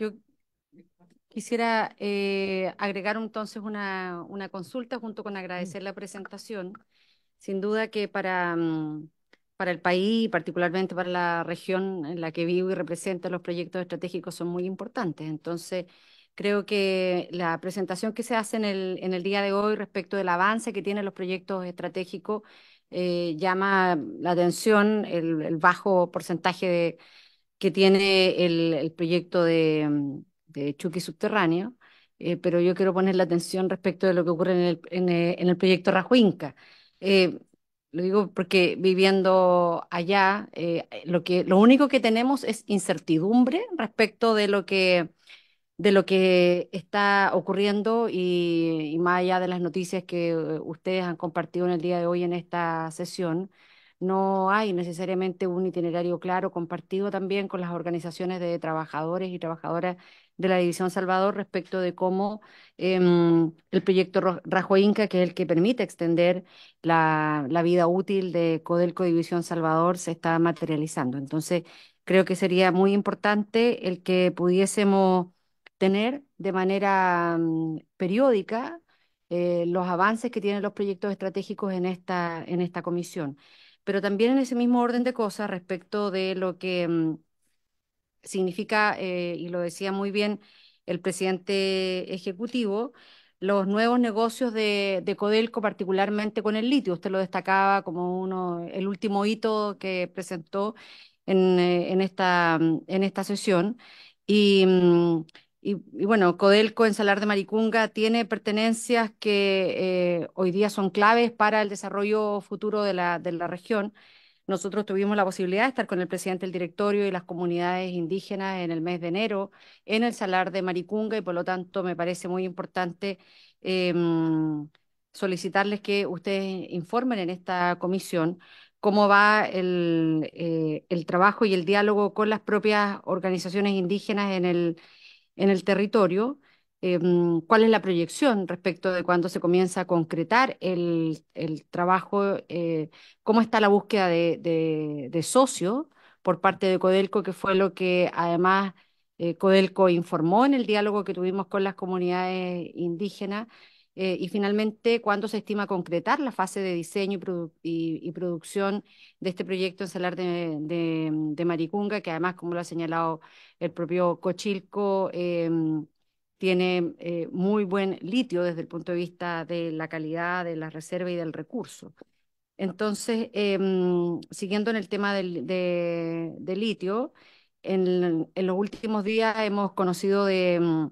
Yo quisiera eh, agregar entonces una, consulta junto con mm. agradecer la presentación. Sin duda que para, mm, para el país y particularmente para la región en la que vivo y represento, los proyectos estratégicos son muy importantes. Entonces, creo que la presentación que se hace en el, en el día de hoy respecto del avance que tienen los proyectos estratégicos eh, llama la atención el bajo porcentaje de que tiene el, el proyecto de, mm, de, Chucky Subterráneo, eh, pero yo quiero poner la atención respecto de lo que ocurre en el, en, eh, el proyecto Rajuinca. Eh, lo digo porque viviendo allá, eh, lo, que, lo único que tenemos es incertidumbre respecto de lo que, de lo que está ocurriendo y, más allá de las noticias que eh, ustedes han compartido en el día de hoy en esta sesión no hay necesariamente un itinerario claro compartido también con las organizaciones de trabajadores y trabajadoras de la División Salvador respecto de cómo em, el proyecto Rajo Inca, que es el que permite extender la, vida útil de Codelco División Salvador, se está materializando. Entonces, creo que sería muy importante el que pudiésemos tener de manera mm, periódica eh, los avances que tienen los proyectos estratégicos en esta, en esta comisión pero también en ese mismo orden de cosas respecto de lo que mm, significa, eh, y lo decía muy bien el presidente ejecutivo, los nuevos negocios de, Codelco, particularmente con el litio. Usted lo destacaba como uno, el último hito que presentó en, eh, esta, mm, en esta sesión. Y, mm, y, bueno, Codelco en Salar de Maricunga tiene pertenencias que eh, hoy día son claves para el desarrollo futuro de la, región. Nosotros tuvimos la posibilidad de estar con el presidente del directorio y las comunidades indígenas en el mes de enero en el Salar de Maricunga y por lo tanto me parece muy importante em, solicitarles que ustedes informen en esta comisión cómo va el, eh, el trabajo y el diálogo con las propias organizaciones indígenas en el en el territorio, em, cuál es la proyección respecto de cuándo se comienza a concretar el, trabajo, eh, cómo está la búsqueda de, de, socio por parte de Codelco, que fue lo que además eh, Codelco informó en el diálogo que tuvimos con las comunidades indígenas eh, y finalmente, ¿cuándo se estima concretar la fase de diseño y, producción de este proyecto en Salar mm, de, Maricunga, que además, como lo ha señalado el propio Cochilco, em, tiene eh, muy buen litio desde el punto de vista de la calidad de la reserva y del recurso? Entonces, em, siguiendo en el tema del, de, litio, en, en, los últimos días hemos conocido de mm,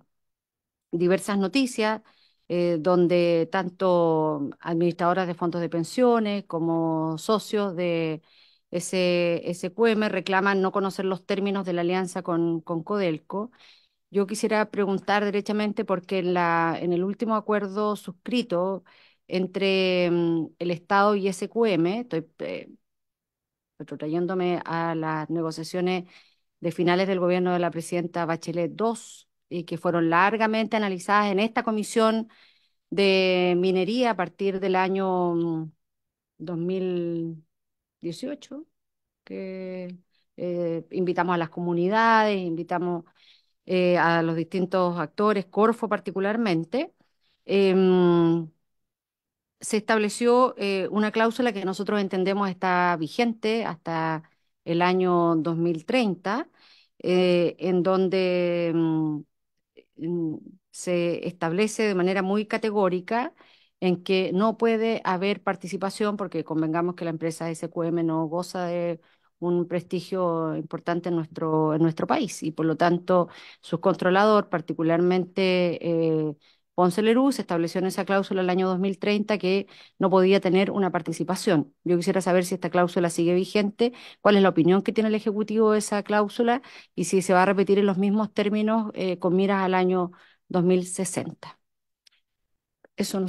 diversas noticias eh, donde tanto administradoras de fondos de pensiones como socios de ese, reclaman no conocer los términos de la alianza con, con Codelco. Yo quisiera preguntar derechamente porque en, la, en el último acuerdo suscrito entre mm, el Estado y SQM, estoy eh, a las negociaciones de finales del gobierno de la presidenta Bachelet II, y que fueron largamente analizadas en esta comisión de minería a partir del año 2018, mm, que eh, invitamos a las comunidades, invitamos eh, a los distintos actores, Corfo particularmente, em, se estableció eh, una cláusula que nosotros entendemos está vigente hasta el año 2030, en donde mm, Mm, se establece de manera muy categórica en que no puede haber participación, porque convengamos que la empresa SQM no goza de un prestigio importante en nuestro, en nuestro país y por lo tanto su controlador, particularmente eh, Ponce estableció en esa cláusula el año 2030 que no podía tener una participación. Yo quisiera saber si esta cláusula sigue vigente, cuál es la opinión que tiene el Ejecutivo de esa cláusula y si se va a repetir en los mismos términos eh, con miras al año 2060. Eso no